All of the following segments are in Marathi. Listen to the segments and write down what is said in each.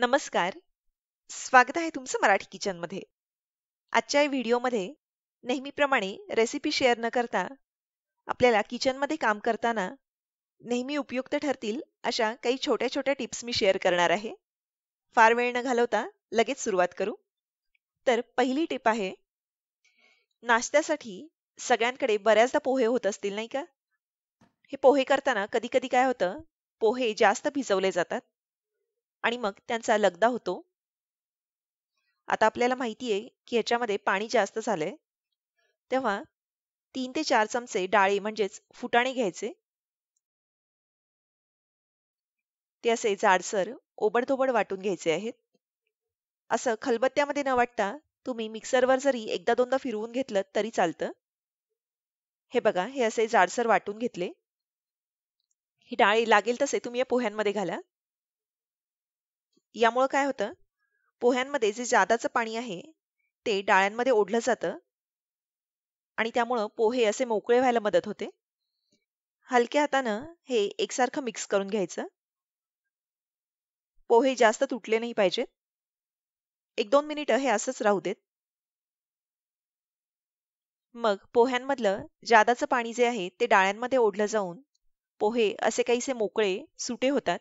नमस्कार स्वागत आहे तुमचं मराठी किचनमध्ये आजच्या या व्हिडिओमध्ये नेहमीप्रमाणे रेसिपी शेअर न करता आपल्याला किचनमध्ये काम करताना नेहमी उपयुक्त ठरतील अशा काही छोट्या छोट्या टिप्स मी शेअर करणार आहे फार वेळ न घालवता लगेच सुरुवात करू तर पहिली टिप आहे नाश्त्यासाठी सगळ्यांकडे बऱ्याचदा पोहे होत असतील नाही का हे पोहे करताना कधी कधी काय होतं पोहे जास्त भिजवले जातात आणि मग त्यांचा लगदा होतो आता आपल्याला माहिती आहे की याच्यामध्ये पाणी जास्त झालंय तेव्हा तीन ते चार चमचे डाळी म्हणजेच फुटाणे घ्यायचे ते असे जाडसर ओबडधोबड वाटून घ्यायचे आहेत असं खलबत्त्यामध्ये न वाटता तुम्ही मिक्सरवर जरी एकदा दोनदा फिरवून घेतलं तरी चालतं हे बघा हे असे जाडसर वाटून घेतले ही डाळी लागेल तसे तुम्ही या पोह्यांमध्ये घाला यामुळं काय होतं पोह्यांमध्ये जे जादाचं पाणी आहे ते डाळ्यांमध्ये ओढलं जातं आणि त्यामुळं पोहे असे मोकळे व्हायला मदत होते हलक्या हातानं हे एकसारखं मिक्स करून घ्यायचं पोहे जास्त तुटले नाही पाहिजेत एक दोन मिनिटं हे असंच राहू देत मग पोह्यांमधलं जादाचं पाणी जे आहे ते डाळ्यांमध्ये ओढलं जाऊन पोहे असे काहीसे मोकळे सुटे होतात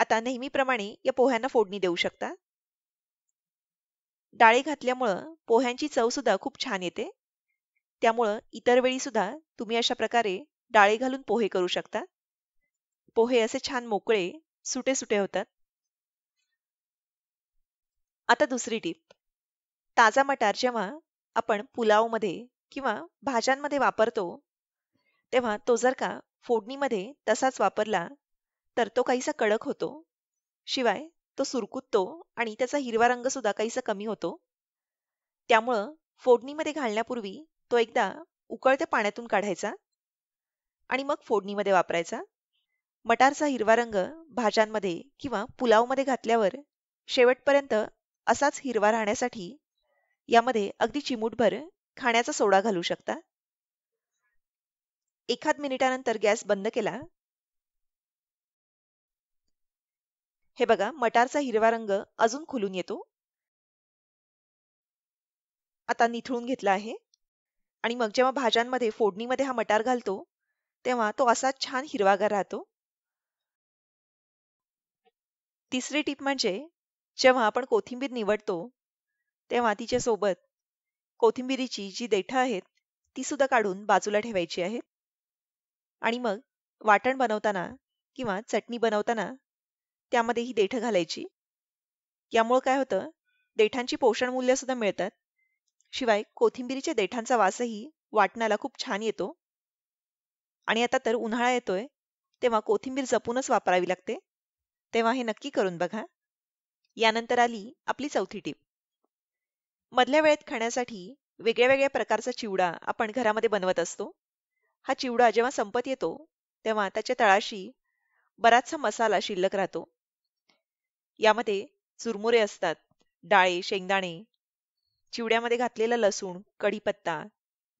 आता नेहमीप्रमाणे या पोह्यांना फोडणी देऊ शकता डाळी घातल्यामुळं पोह्यांची चव सुद्धा खूप छान येते त्यामुळं इतर वेळी सुद्धा तुम्ही अशा प्रकारे डाळे घालून पोहे करू शकता पोहे असे छान मोकळे सुटे सुटे होतात आता दुसरी टीप ताजा मटार जेव्हा आपण पुलावमध्ये किंवा भाज्यांमध्ये वापरतो तेव्हा तो जर का फोडणीमध्ये तसाच वापरला तर तो काहीसा कडक होतो शिवाय तो सुरकुततो आणि त्याचा हिरवा रंग सुद्धा काहीसा कमी होतो त्यामुळं फोडणीमध्ये घालण्यापूर्वी तो एकदा उकळत्या पाण्यातून काढायचा आणि मग फोडणीमध्ये वापरायचा मटारचा हिरवा रंग भाज्यांमध्ये किंवा पुलावमध्ये घातल्यावर शेवटपर्यंत असाच हिरवा राहण्यासाठी यामध्ये अगदी चिमूटभर खाण्याचा सोडा घालू शकता एखाद मिनिटानंतर गॅस बंद केला हे बघा मटारचा हिरवा रंग अजून खुलून येतो आता निथळून घेतला आहे आणि मग जेव्हा भाज्यांमध्ये फोडणीमध्ये हा मटार घालतो तेव्हा तो असा छान हिरवागार राहतो तिसरी टीप म्हणजे जेव्हा आपण कोथिंबीर निवडतो तेव्हा तिच्या सोबत कोथिंबीरीची जी देठं आहेत ती सुद्धा काढून बाजूला ठेवायची आहेत आणि मग वाटण बनवताना किंवा चटणी बनवताना त्यामध्ये ही देठं घालायची यामुळे काय होतं देठांची पोषण मूल्य सुद्धा मिळतात शिवाय कोथिंबीरीच्या देठांचा वासही वाटणाला खूप छान येतो आणि आता तर उन्हाळा येतोय तेव्हा कोथिंबीर जपूनच वापरावी लागते तेव्हा हे नक्की करून बघा यानंतर आली आपली चौथी टीप मधल्या वेळेत खाण्यासाठी वेगळ्या वेगळ्या प्रकारचा चिवडा आपण घरामध्ये बनवत असतो हा चिवडा जेव्हा संपत येतो तेव्हा त्याच्या तळाशी बराचसा मसाला शिल्लक राहतो यामध्ये चुरमुरे असतात डाळे शेंगदाणे चिवड्यामध्ये घातलेला लसूण कढीपत्ता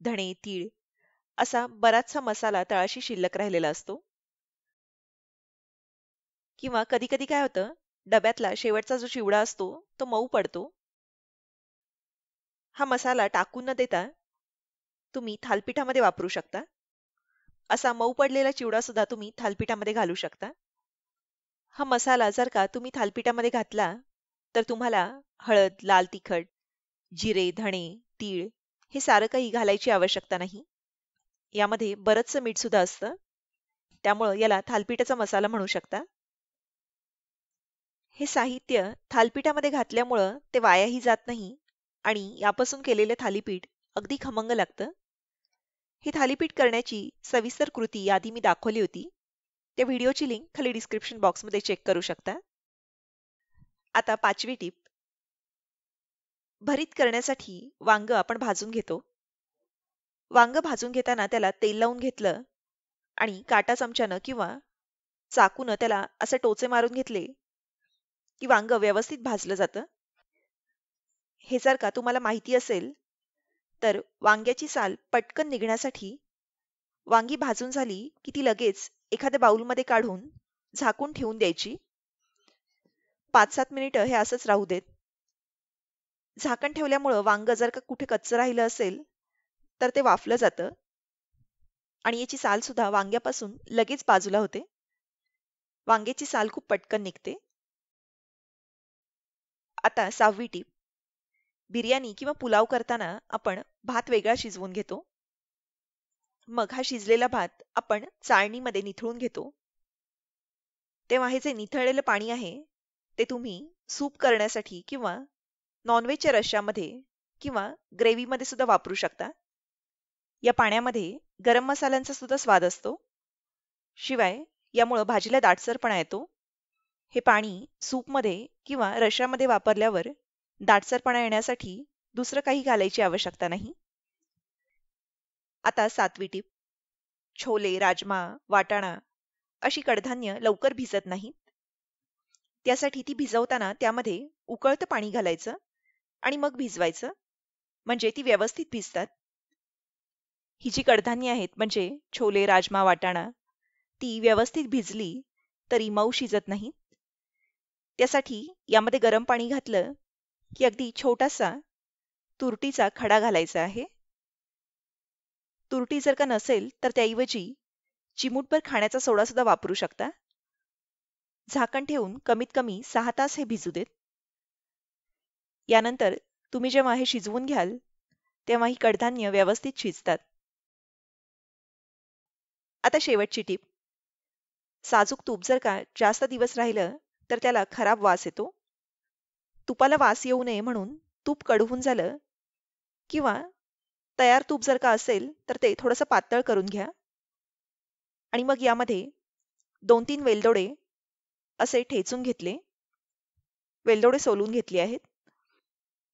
धणे तीळ असा बराचसा मसाला तळाशी शिल्लक राहिलेला असतो किंवा कधी कधी काय होतं डब्यातला शेवटचा जो चिवडा असतो तो मऊ पडतो हा मसाला टाकून न देता तुम्ही थालपिठामध्ये वापरू शकता असा मऊ पडलेला चिवडा सुद्धा तुम्ही थालपिठामध्ये घालू शकता हा मसाला जर का तुम्ही थालपिठामध्ये घातला तर तुम्हाला हळद लाल तिखट जिरे धणे तीळ हे सारं काही घालायची आवश्यकता नाही यामध्ये बरंचसं मीठ सुद्धा असतं त्यामुळं याला थालपिठाचा मसाला म्हणू शकता हे साहित्य थालपिठामध्ये घातल्यामुळं ते वायाही जात नाही आणि यापासून केलेलं थालीपीठ अगदी खमंग लागतं हे थालीपीठ करण्याची सविस्तर कृती यादी मी दाखवली होती त्या व्हिडिओची लिंक खाली डिस्क्रिप्शन बॉक्समध्ये चेक करू शकता आता पाचवी टीप भरीत करण्यासाठी वांग आपण भाजून घेतो वांग भाजून घेताना त्याला तेल लावून घेतलं आणि काटा चमच्यानं किंवा चाकून त्याला असे टोचे मारून घेतले की वांग व्यवस्थित भाजलं जातं हे जर का तुम्हाला माहिती असेल तर वांग्याची साल पटकन निघण्यासाठी वांगी भाजून झाली की ती लगेच एखाद्या बाउलमध्ये काढून झाकून ठेवून द्यायची पाच सात मिनिटं हे असंच राहू देत झाकण ठेवल्यामुळं वांग जर का कुठे कच्चं राहिलं असेल तर ते वाफलं जातं आणि याची साल सुद्धा वांग्यापासून लगेच बाजूला होते वांग्याची साल खूप पटकन निघते आता सहावी टीप बिर्याणी किंवा पुलाव करताना आपण भात वेगळा शिजवून घेतो मग हा शिजलेला भात आपण चाळणीमध्ये निथळून घेतो तेव्हा हे जे निथळलेलं पाणी आहे ते तुम्ही सूप करण्यासाठी किंवा नॉनव्हेजच्या रश्यामध्ये किंवा ग्रेव्हीमध्ये सुद्धा वापरू शकता या पाण्यामध्ये गरम मसाल्यांचा सुद्धा स्वाद असतो शिवाय यामुळं भाजीला दाटसरपणा येतो हे पाणी सूपमध्ये किंवा रश्यामध्ये वापरल्यावर दाटसरपणा येण्यासाठी दुसरं काही घालायची आवश्यकता नाही आता सातवी टीप छोले राजमा वाटाणा अशी कडधान्य लवकर भिजत नाहीत त्यासाठी ती भिजवताना त्यामध्ये उकळतं पाणी घालायचं आणि मग भिजवायचं म्हणजे ती व्यवस्थित भिजतात ही जी कडधान्य आहेत म्हणजे छोले राजमा वाटाणा ती व्यवस्थित भिजली तरी मऊ शिजत नाही त्यासाठी यामध्ये गरम पाणी घातलं की अगदी छोटासा तुरटीचा खडा घालायचा आहे तुरटी जर का नसेल तर त्याऐवजी चिमूटभर खाण्याचा सोडा सुद्धा वापरू शकता झाकण ठेवून कमीत कमी सहा तास हे भिजू देत यानंतर तुम्ही जेव्हा हे शिजवून घ्याल तेव्हा ही कडधान्य व्यवस्थित शिजतात आता शेवटची टीप साजूक तूप जर का जास्त दिवस राहिलं तर त्याला खराब वास येतो तुपाला वास येऊ नये म्हणून तूप कडवून झालं किंवा तयार तूप जर का असेल तर ते थोडंसं पातळ करून घ्या आणि मग यामध्ये दोन तीन वेलदोडे असे ठेचून घेतले वेलदोडे सोलून घेतले आहेत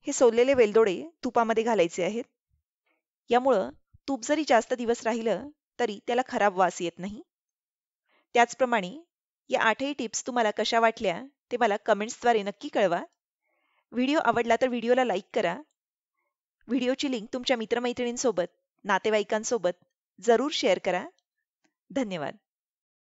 हे सोललेले वेलदोडे तुपामध्ये घालायचे आहेत यामुळं तूप जरी जास्त दिवस राहिलं तरी त्याला खराब वास येत नाही त्याचप्रमाणे या आठही टिप्स तुम्हाला कशा वाटल्या ते मला कमेंट्सद्वारे नक्की कळवा व्हिडिओ आवडला तर व्हिडिओला लाईक करा व्हिडिओची लिंक तुमच्या मित्रमैत्रिणींसोबत नातेवाईकांसोबत जरूर शेअर करा धन्यवाद